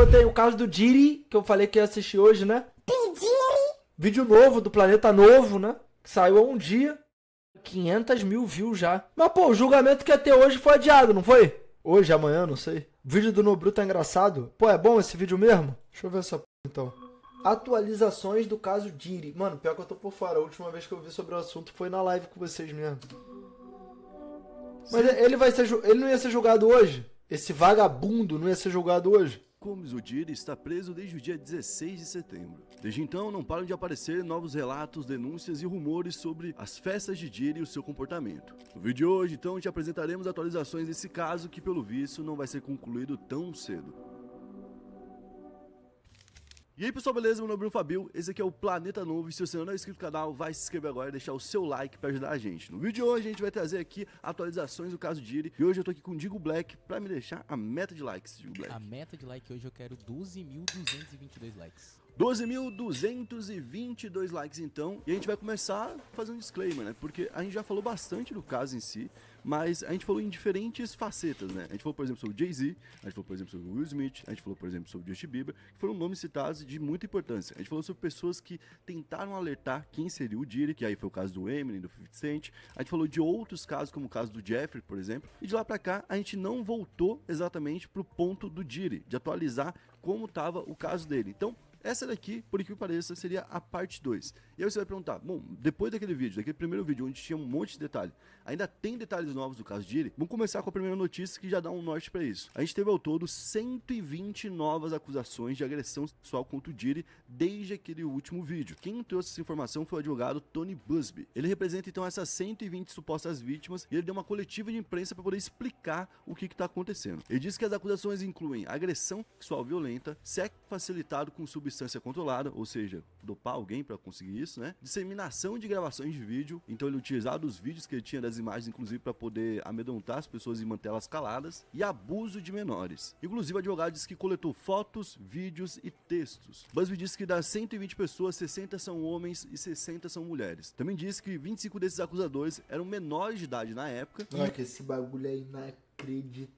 Pô, tem o caso do Diri, que eu falei que ia assistir hoje, né? Diri? Vídeo novo, do Planeta Novo, né? Que saiu há um dia. 500 mil views já. Mas, pô, o julgamento que ia ter hoje foi adiado, não foi? Hoje, amanhã, não sei. O vídeo do Nobru tá engraçado. Pô, é bom esse vídeo mesmo? Deixa eu ver essa p... então. Atualizações do caso Diri. Mano, pior que eu tô por fora. A última vez que eu vi sobre o assunto foi na live com vocês mesmo. Mas Sim. ele vai ser. Ele não ia ser julgado hoje? Esse vagabundo não ia ser julgado hoje? o Udiri está preso desde o dia 16 de setembro. Desde então, não param de aparecer novos relatos, denúncias e rumores sobre as festas de Dir e o seu comportamento. No vídeo de hoje, então, te apresentaremos atualizações desse caso que, pelo visto, não vai ser concluído tão cedo. E aí pessoal, beleza? Meu nome é Bruno Fabio, esse aqui é o Planeta Novo e se você não é inscrito no canal, vai se inscrever agora e deixar o seu like para ajudar a gente. No vídeo de hoje a gente vai trazer aqui atualizações do caso Diri e hoje eu tô aqui com o Digo Black para me deixar a meta de likes, Digo Black. A meta de like hoje eu quero 12.222 likes. 12.222 likes então, e a gente vai começar fazendo um disclaimer, né? Porque a gente já falou bastante do caso em si, mas a gente falou em diferentes facetas, né? A gente falou, por exemplo, sobre o Jay-Z, a gente falou, por exemplo, sobre o Will Smith, a gente falou, por exemplo, sobre o Justin Bieber, que foram nomes citados de muita importância. A gente falou sobre pessoas que tentaram alertar quem seria o Diddy, que aí foi o caso do Eminem, do 50 Cent. A gente falou de outros casos, como o caso do Jeffrey, por exemplo. E de lá para cá, a gente não voltou exatamente pro ponto do Diddy, de atualizar como estava o caso dele. Então, essa daqui, por que pareça, seria a parte 2. E aí você vai perguntar, bom, depois daquele vídeo, daquele primeiro vídeo onde tinha um monte de detalhe, ainda tem detalhes novos do caso de Vamos começar com a primeira notícia que já dá um norte para isso. A gente teve ao todo 120 novas acusações de agressão sexual contra o Diri desde aquele último vídeo. Quem trouxe essa informação foi o advogado Tony Busby. Ele representa então essas 120 supostas vítimas e ele deu uma coletiva de imprensa para poder explicar o que está acontecendo. Ele disse que as acusações incluem agressão sexual violenta, sexo facilitado com substâncias substância controlada, ou seja, dopar alguém para conseguir isso, né? Disseminação de gravações de vídeo, então ele utilizava os vídeos que ele tinha das imagens, inclusive para poder amedrontar as pessoas e mantê-las caladas, e abuso de menores. Inclusive, o advogado disse que coletou fotos, vídeos e textos. Busby disse que das 120 pessoas, 60 são homens e 60 são mulheres. Também disse que 25 desses acusadores eram menores de idade na época. Olha que esse bagulho é inacreditável.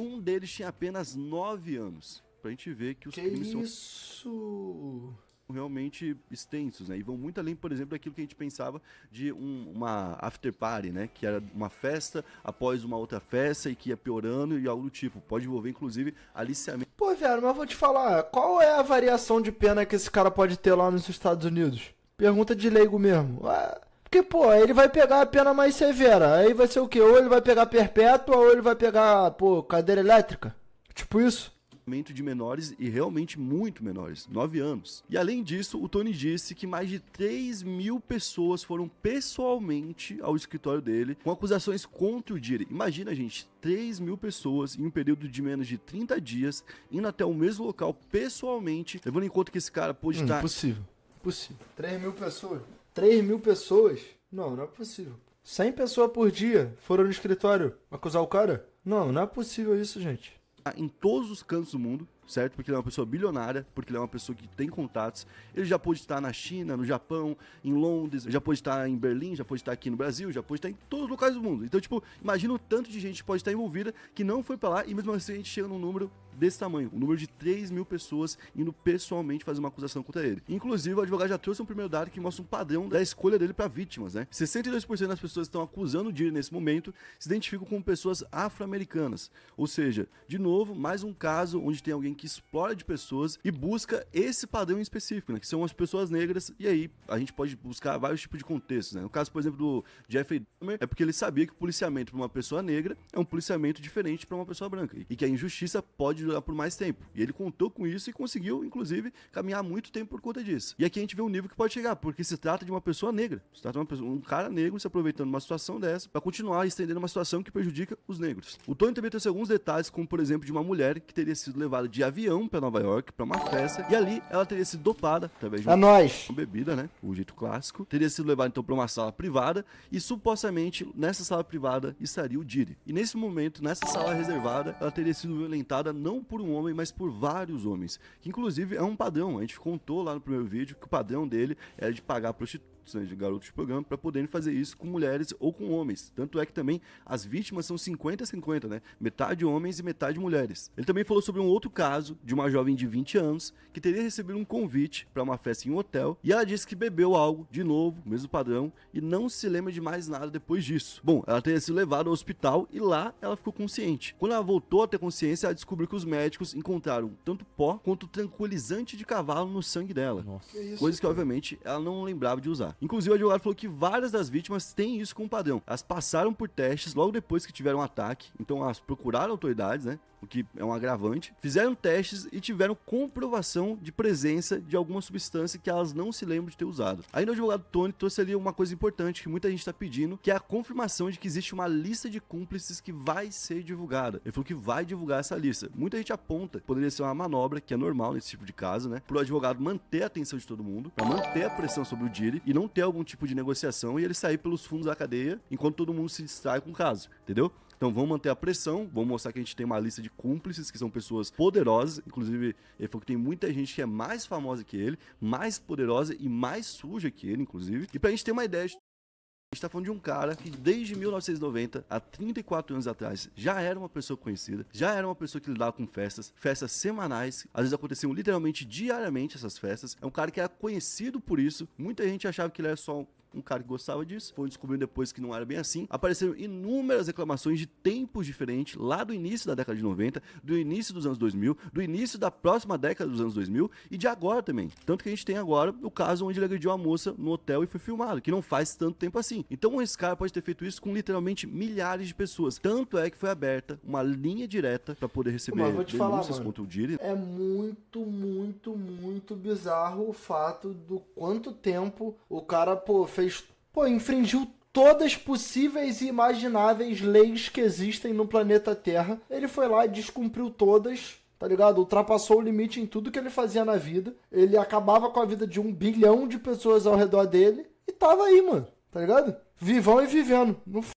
Um deles tinha apenas 9 anos pra gente ver que os que crimes isso? são realmente extensos, né? E vão muito além, por exemplo, daquilo que a gente pensava de um, uma after party, né? Que era uma festa após uma outra festa e que ia piorando e algo do tipo. Pode envolver, inclusive, aliciamento. Pô, velho, mas vou te falar, qual é a variação de pena que esse cara pode ter lá nos Estados Unidos? Pergunta de leigo mesmo. Ah, porque, pô, ele vai pegar a pena mais severa. Aí vai ser o quê? Ou ele vai pegar perpétua, ou ele vai pegar, pô, cadeira elétrica. Tipo isso aumento de menores e realmente muito menores, 9 anos. E além disso, o Tony disse que mais de 3 mil pessoas foram pessoalmente ao escritório dele com acusações contra o dire. Imagina, gente, 3 mil pessoas em um período de menos de 30 dias indo até o mesmo local pessoalmente, levando em conta que esse cara pôde hum, estar. Impossível. Impossível. 3 mil pessoas. 3 mil pessoas? Não, não é possível. 100 pessoas por dia foram no escritório acusar o cara? Não, não é possível isso, gente. Tá em todos os cantos do mundo, certo? Porque ele é uma pessoa bilionária, porque ele é uma pessoa que tem contatos. Ele já pôde estar na China, no Japão, em Londres, já pôde estar em Berlim, já pôde estar aqui no Brasil, já pôde estar em todos os locais do mundo. Então, tipo, imagina o tanto de gente que pode estar envolvida que não foi para lá e mesmo assim a gente chega num número desse tamanho, um número de 3 mil pessoas indo pessoalmente fazer uma acusação contra ele. Inclusive, o advogado já trouxe um primeiro dado que mostra um padrão da escolha dele para vítimas, né? 62% das pessoas que estão acusando o Dir nesse momento se identificam como pessoas afro-americanas, ou seja, de novo, mais um caso onde tem alguém que explora de pessoas e busca esse padrão em específico, né? Que são as pessoas negras, e aí a gente pode buscar vários tipos de contextos, né? No caso, por exemplo, do Jeffrey Dahmer, é porque ele sabia que o policiamento para uma pessoa negra é um policiamento diferente para uma pessoa branca e que a injustiça pode jogar por mais tempo. E ele contou com isso e conseguiu, inclusive, caminhar muito tempo por conta disso. E aqui a gente vê o nível que pode chegar, porque se trata de uma pessoa negra. Se trata de pessoa, um cara negro se aproveitando de uma situação dessa para continuar estendendo uma situação que prejudica os negros. O Tony também trouxe alguns detalhes, como por exemplo de uma mulher que teria sido levada de avião para Nova York para uma festa e ali ela teria sido dopada através de é uma, uma, bebida, né? O jeito clássico. Teria sido levada então para uma sala privada e supostamente nessa sala privada estaria o Diri. E nesse momento, nessa sala reservada, ela teria sido violentada não não por um homem, mas por vários homens. Que inclusive é um padrão. A gente contou lá no primeiro vídeo que o padrão dele era de pagar prostitutas de garotos de programa, para poderem fazer isso com mulheres ou com homens. Tanto é que também as vítimas são 50-50, né? Metade homens e metade mulheres. Ele também falou sobre um outro caso de uma jovem de 20 anos que teria recebido um convite para uma festa em um hotel e ela disse que bebeu algo, de novo, mesmo padrão, e não se lembra de mais nada depois disso. Bom, ela teria sido levada ao hospital e lá ela ficou consciente. Quando ela voltou a ter consciência, ela descobriu que os médicos encontraram tanto pó quanto tranquilizante de cavalo no sangue dela. Nossa. Coisas que, obviamente, ela não lembrava de usar. Inclusive, o advogado falou que várias das vítimas têm isso como padrão. Elas passaram por testes logo depois que tiveram um ataque, então elas procuraram autoridades, né? o que é um agravante, fizeram testes e tiveram comprovação de presença de alguma substância que elas não se lembram de ter usado. Ainda o advogado Tony trouxe ali uma coisa importante que muita gente está pedindo, que é a confirmação de que existe uma lista de cúmplices que vai ser divulgada. Ele falou que vai divulgar essa lista. Muita gente aponta, poderia ser uma manobra, que é normal nesse tipo de caso, né? Para o advogado manter a atenção de todo mundo, para manter a pressão sobre o Diri e não ter algum tipo de negociação e ele sair pelos fundos da cadeia enquanto todo mundo se distrai com o caso, entendeu? Então vamos manter a pressão, vamos mostrar que a gente tem uma lista de cúmplices, que são pessoas poderosas. Inclusive, ele falou que tem muita gente que é mais famosa que ele, mais poderosa e mais suja que ele, inclusive. E pra gente ter uma ideia de a gente tá falando de um cara que desde 1990, há 34 anos atrás, já era uma pessoa conhecida, já era uma pessoa que lidava com festas, festas semanais, às vezes aconteciam literalmente diariamente essas festas. É um cara que era conhecido por isso, muita gente achava que ele era só um cara que gostava disso, foram descobrindo depois que não era bem assim. Apareceram inúmeras reclamações de tempos diferentes lá do início da década de 90, do início dos anos 2000, do início da próxima década dos anos 2000 e de agora também. Tanto que a gente tem agora o caso onde ele agrediu a moça no hotel e foi filmado, que não faz tanto tempo assim. Então esse cara pode ter feito isso com literalmente milhares de pessoas. Tanto é que foi aberta uma linha direta para poder receber Mas vou te denúncias falar, contra o Diri. É muito, muito, muito bizarro o fato do quanto tempo o cara, pô, fez pô, infringiu todas possíveis e imagináveis leis que existem no planeta Terra. Ele foi lá e descumpriu todas, tá ligado? Ultrapassou o limite em tudo que ele fazia na vida. Ele acabava com a vida de um bilhão de pessoas ao redor dele e tava aí, mano, tá ligado? Vivão e vivendo. Não f...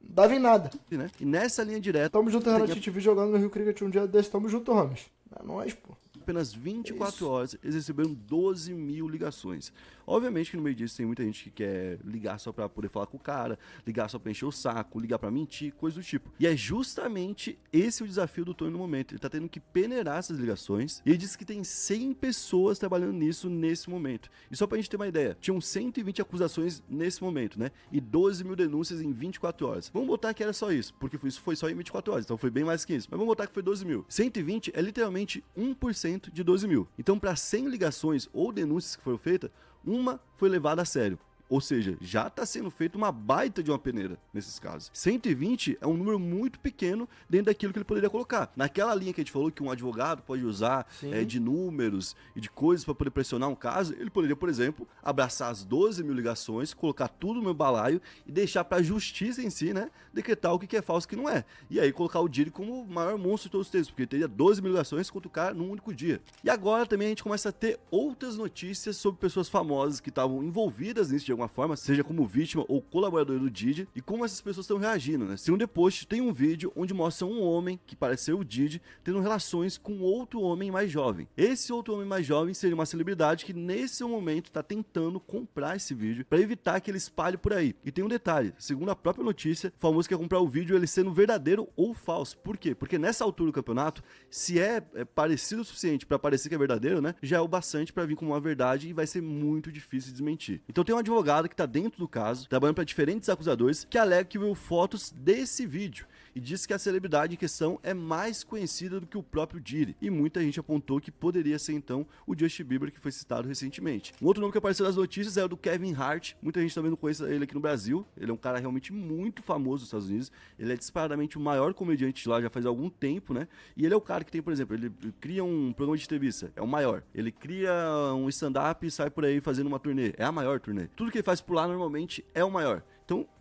dava em nada. Né? E nessa linha direta. Tamo junto, Renato que... TV jogando no Rio Cricket um dia desse. Tamo junto, Ramos. É nóis, pô. Apenas 24 é horas, eles receberam 12 mil ligações. Obviamente que no meio disso tem muita gente que quer ligar só pra poder falar com o cara, ligar só pra encher o saco, ligar pra mentir, coisa do tipo. E é justamente esse o desafio do Tony no momento. Ele tá tendo que peneirar essas ligações. E ele disse que tem 100 pessoas trabalhando nisso nesse momento. E só pra gente ter uma ideia, tinham 120 acusações nesse momento, né? E 12 mil denúncias em 24 horas. Vamos botar que era só isso, porque isso foi só em 24 horas, então foi bem mais que isso. Mas vamos botar que foi 12 mil. 120 é literalmente 1% de 12 mil. Então, para 100 ligações ou denúncias que foram feitas, uma foi levada a sério, ou seja, já está sendo feita uma baita de uma peneira nesses casos. 120 é um número muito pequeno dentro daquilo que ele poderia colocar. Naquela linha que a gente falou que um advogado pode usar é, de números e de coisas para poder pressionar um caso, ele poderia, por exemplo, abraçar as 12 mil ligações, colocar tudo no meu balaio e deixar para a justiça em si, né, decretar o que é falso e o que não é. E aí colocar o Dili como o maior monstro de todos os tempos, porque ele teria 12 mil ligações contra o cara num único dia. E agora também a gente começa a ter outras notícias sobre pessoas famosas que estavam envolvidas nisso de alguma alguma forma, seja como vítima ou colaborador do Didi, e como essas pessoas estão reagindo, né? um depois tem um vídeo onde mostra um homem, que parece ser o Didi, tendo relações com outro homem mais jovem. Esse outro homem mais jovem seria uma celebridade que nesse momento está tentando comprar esse vídeo para evitar que ele espalhe por aí. E tem um detalhe, segundo a própria notícia, o famoso quer comprar o vídeo ele sendo verdadeiro ou falso. Por quê? Porque nessa altura do campeonato, se é, é parecido o suficiente para parecer que é verdadeiro, né? Já é o bastante para vir com uma verdade e vai ser muito difícil desmentir. Então tem um advogado que está dentro do caso, trabalhando para diferentes acusadores, que alega que viu fotos desse vídeo e diz que a celebridade em questão é mais conhecida do que o próprio Diddy, e muita gente apontou que poderia ser então o Justin Bieber que foi citado recentemente. Um outro nome que apareceu nas notícias é o do Kevin Hart, muita gente também não conhece ele aqui no Brasil, ele é um cara realmente muito famoso nos Estados Unidos, ele é disparadamente o maior comediante lá já faz algum tempo, né? E ele é o cara que tem, por exemplo, ele cria um programa de entrevista, é o maior, ele cria um stand-up e sai por aí fazendo uma turnê, é a maior turnê. Tudo que ele faz por lá normalmente é o maior.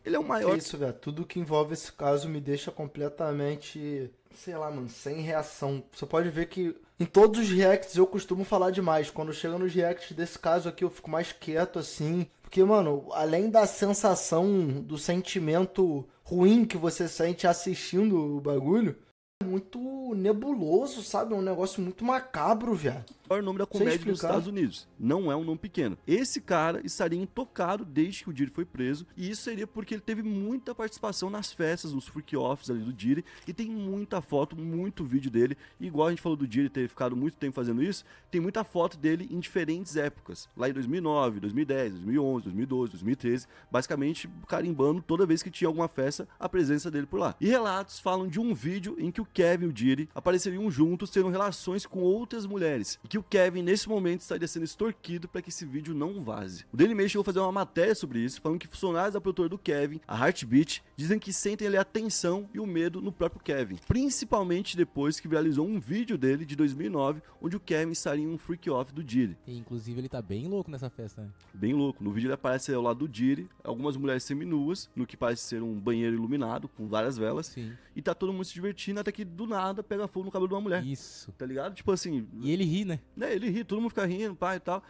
Ele é o maior. isso, velho. Tudo que envolve esse caso me deixa completamente, sei lá, mano, sem reação. Você pode ver que em todos os reacts eu costumo falar demais. Quando chega nos reacts desse caso aqui, eu fico mais quieto assim. Porque, mano, além da sensação, do sentimento ruim que você sente assistindo o bagulho, é muito nebuloso, sabe? É um negócio muito macabro, velho maior nome da comédia dos Estados Unidos. Não é um nome pequeno. Esse cara estaria intocado desde que o Diri foi preso, e isso seria porque ele teve muita participação nas festas, nos freak offs ali do Diri, e tem muita foto, muito vídeo dele. E igual a gente falou do Diri ter ficado muito tempo fazendo isso, tem muita foto dele em diferentes épocas, lá em 2009, 2010, 2011, 2012, 2013, basicamente carimbando toda vez que tinha alguma festa a presença dele por lá. E relatos falam de um vídeo em que o Kevin e o Diri apareceriam juntos tendo relações com outras mulheres, e que o o Kevin, nesse momento, estaria sendo extorquido para que esse vídeo não vaze. O Daily Mail chegou a fazer uma matéria sobre isso, falando que funcionários da produtora do Kevin, a Heartbeat, dizem que sentem ali a tensão e o medo no próprio Kevin, principalmente depois que realizou um vídeo dele de 2009, onde o Kevin estaria em um freak-off do Diddy. inclusive, ele tá bem louco nessa festa, né? Bem louco. No vídeo ele aparece ao lado do Diddy, algumas mulheres seminuas, no que parece ser um banheiro iluminado, com várias velas. Sim. E tá todo mundo se divertindo, até que do nada pega fogo no cabelo de uma mulher. Isso. Tá ligado? Tipo assim... E ele ri, né? Né? Ele ri, todo mundo fica rindo, pai e tal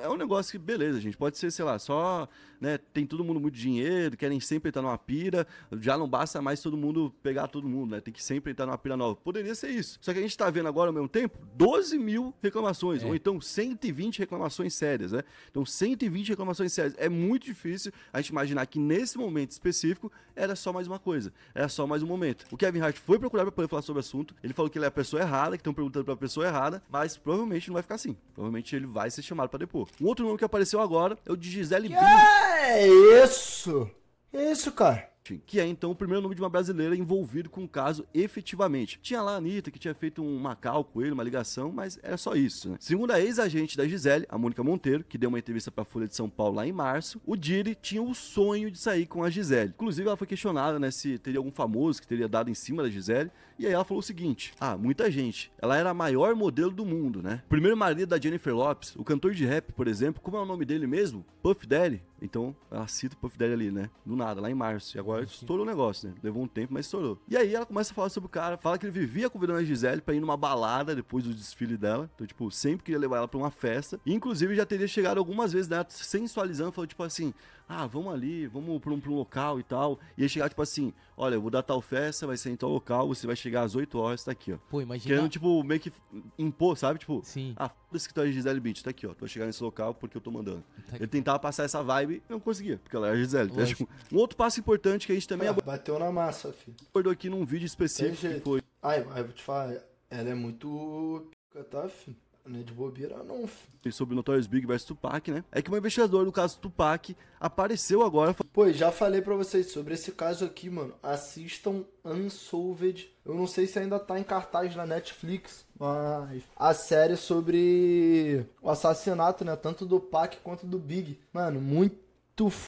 é um negócio que, beleza, gente, pode ser, sei lá, só, né, tem todo mundo muito dinheiro, querem sempre estar numa pira, já não basta mais todo mundo pegar todo mundo, né, tem que sempre entrar numa pira nova. Poderia ser isso. Só que a gente tá vendo agora, ao mesmo tempo, 12 mil reclamações, é. ou então 120 reclamações sérias, né? Então, 120 reclamações sérias. É muito difícil a gente imaginar que nesse momento específico era só mais uma coisa, era só mais um momento. O Kevin Hart foi procurar pra poder falar sobre o assunto, ele falou que ele é a pessoa errada, que estão perguntando pra pessoa errada, mas provavelmente não vai ficar assim. Provavelmente ele vai ser chamado para um outro nome que apareceu agora é o de Gisele que É isso! É isso, cara que é então o primeiro nome de uma brasileira envolvido com o caso efetivamente. Tinha lá a Anitta, que tinha feito um macal com ele, uma ligação, mas era só isso, né? Segundo a ex-agente da Gisele, a Mônica Monteiro, que deu uma entrevista pra Folha de São Paulo lá em março, o Diri tinha o sonho de sair com a Gisele. Inclusive, ela foi questionada, né, se teria algum famoso que teria dado em cima da Gisele, e aí ela falou o seguinte: Ah, muita gente. Ela era a maior modelo do mundo, né? O primeiro marido da Jennifer Lopes, o cantor de rap, por exemplo, como é o nome dele mesmo? Puff Daddy. Então, ela cita o Puff Daddy ali, né? Do nada, lá em março. E agora estourou o negócio, né? Levou um tempo, mas estourou. E aí ela começa a falar sobre o cara, fala que ele vivia convidando a Gisele pra ir numa balada depois do desfile dela. Então, tipo, sempre queria levar ela pra uma festa. E, inclusive, já teria chegado algumas vezes, né? Sensualizando, falou, tipo assim: ah, vamos ali, vamos para um, um local e tal. E aí chegar, tipo assim, olha, eu vou dar tal festa, vai ser em tal local, você vai chegar às 8 horas, tá aqui, ó. Pô, imagina. Querendo, tipo, meio que impor, sabe? Tipo, Sim. ah, foda-se que tu é Gisele Beach, tá aqui, ó. Tu vai chegar nesse local porque eu tô mandando. Tá Ele tentava passar essa vibe não conseguia, porque ela era Gisele. Tá? Tipo, um outro passo importante que a gente também ah, Bateu na massa, filho. Acordou aqui num vídeo específico que foi. Ai, eu vou te falar, ela é muito pica, tá, filho? É de bobeira, não. E sobre Notorious Big vs Tupac, né? É que uma investigadora do caso Tupac apareceu agora. Pô, já falei para vocês sobre esse caso aqui, mano. Assistam Unsolved. Eu não sei se ainda tá em cartaz na Netflix, mas a série sobre o assassinato, né? Tanto do Pac quanto do Big. Mano, muito f...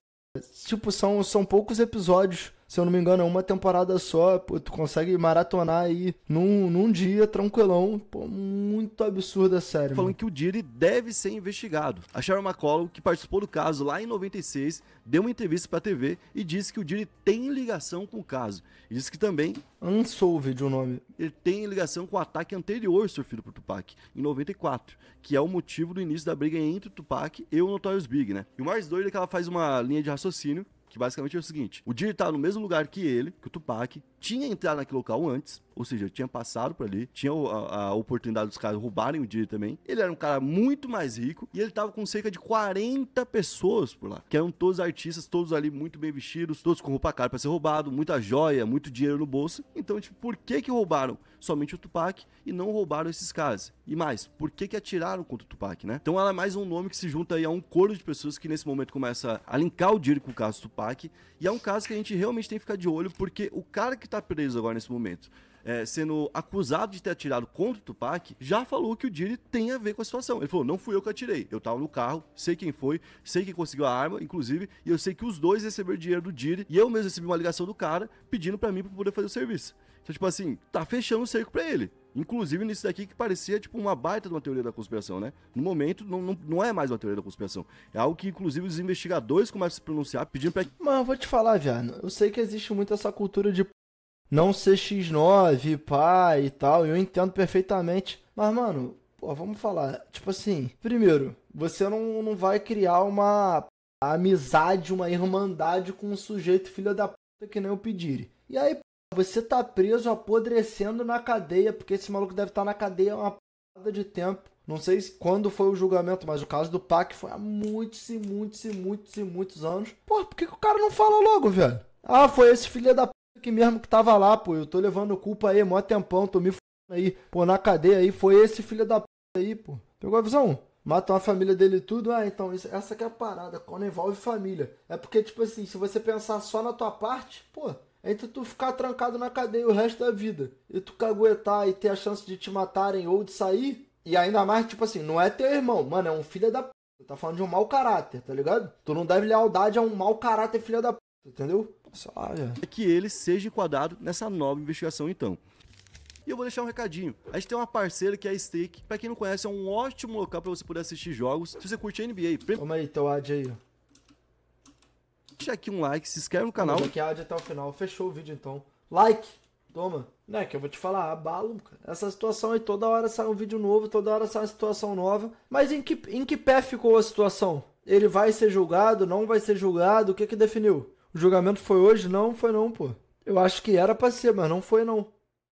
Tipo, são, são poucos episódios. Se eu não me engano, é uma temporada só. Pô, tu consegue maratonar aí num, num dia, tranquilão. Pô, muito absurda sério Falando mano. que o Diri deve ser investigado. A Sharon McCollum, que participou do caso lá em 96, deu uma entrevista pra TV e disse que o Diri tem ligação com o caso. E disse que também. Unsolved o nome. Ele tem ligação com o ataque anterior sofrido por Tupac, em 94, que é o motivo do início da briga entre o Tupac e o Notorious Big, né? E o mais doido é que ela faz uma linha de raciocínio que basicamente é o seguinte: o Diri tá no mesmo lugar que ele, que o Tupac, tinha entrado naquele local antes, ou seja, tinha passado por ali, tinha a, a, oportunidade dos caras roubarem o dinheiro também. Ele era um cara muito mais rico e ele tava com cerca de 40 pessoas por lá, que eram todos artistas, todos ali muito bem vestidos, todos com roupa cara para ser roubado, muita joia, muito dinheiro no bolso. Então, tipo, por que que roubaram somente o Tupac e não roubaram esses caras? E mais, por que que atiraram contra o Tupac, né? Então, ela é mais um nome que se junta aí a um coro de pessoas que nesse momento começa a linkar o dinheiro com o caso do Tupac, e é um caso que a gente realmente tem que ficar de olho porque o cara que está preso agora nesse momento, é, sendo acusado de ter atirado contra o Tupac, já falou que o Diri tem a ver com a situação. Ele falou: não fui eu que atirei. Eu estava no carro, sei quem foi, sei quem conseguiu a arma, inclusive, e eu sei que os dois receberam dinheiro do Diri, e eu mesmo recebi uma ligação do cara pedindo para mim para poder fazer o serviço. Então, tipo assim, tá fechando o cerco para ele. Inclusive nisso daqui que parecia tipo uma baita de uma teoria da conspiração, né? No momento não, não, não é mais uma teoria da conspiração. É algo que inclusive os investigadores começam a se pronunciar pedindo pra... mano eu vou te falar, viado. Eu sei que existe muito essa cultura de não ser X9, pá e tal, eu entendo perfeitamente. Mas, mano, pô, vamos falar. Tipo assim, primeiro, você não, não vai criar uma amizade, uma irmandade com um sujeito filho da puta que nem o pedire E aí, pô, você tá preso apodrecendo na cadeia, porque esse maluco deve estar tá na cadeia uma porrada de tempo. Não sei quando foi o julgamento, mas o caso do PAC foi há muitos e muitos e muitos e muitos anos. Pô, por que, que o cara não fala logo, velho? Ah, foi esse filho da p que mesmo que tava lá, pô. Eu tô levando culpa aí, mó tempão, tô me f... aí, pô, na cadeia aí. Foi esse filho da p aí, pô. Pegou a visão? Matam a família dele e tudo. Ah, então, isso, essa que é a parada, quando envolve família. É porque, tipo assim, se você pensar só na tua parte, pô, é entre tu ficar trancado na cadeia o resto da vida e tu caguetar e ter a chance de te matarem ou de sair, e ainda mais, tipo assim, não é teu irmão, mano, é um filho da p. tá falando de um mau caráter, tá ligado? Tu não deve lealdade a um mau caráter, filho da p, entendeu? É que ele seja enquadrado nessa nova investigação, então. E eu vou deixar um recadinho. A gente tem uma parceira que é a Stake. Pra quem não conhece, é um ótimo local pra você poder assistir jogos. Se você curte a NBA... Pre... Toma aí, teu ad aí. Deixa aqui um like, se inscreve no canal. Deixa aqui a ad até o final. Fechou o vídeo, então. Like! Toma. né que eu vou te falar, abalo, cara. Essa situação aí, toda hora sai um vídeo novo, toda hora sai uma situação nova. Mas em que, em que pé ficou a situação? Ele vai ser julgado, não vai ser julgado? O que que definiu? O julgamento foi hoje? Não, foi não, pô. Eu acho que era pra ser, mas não foi não.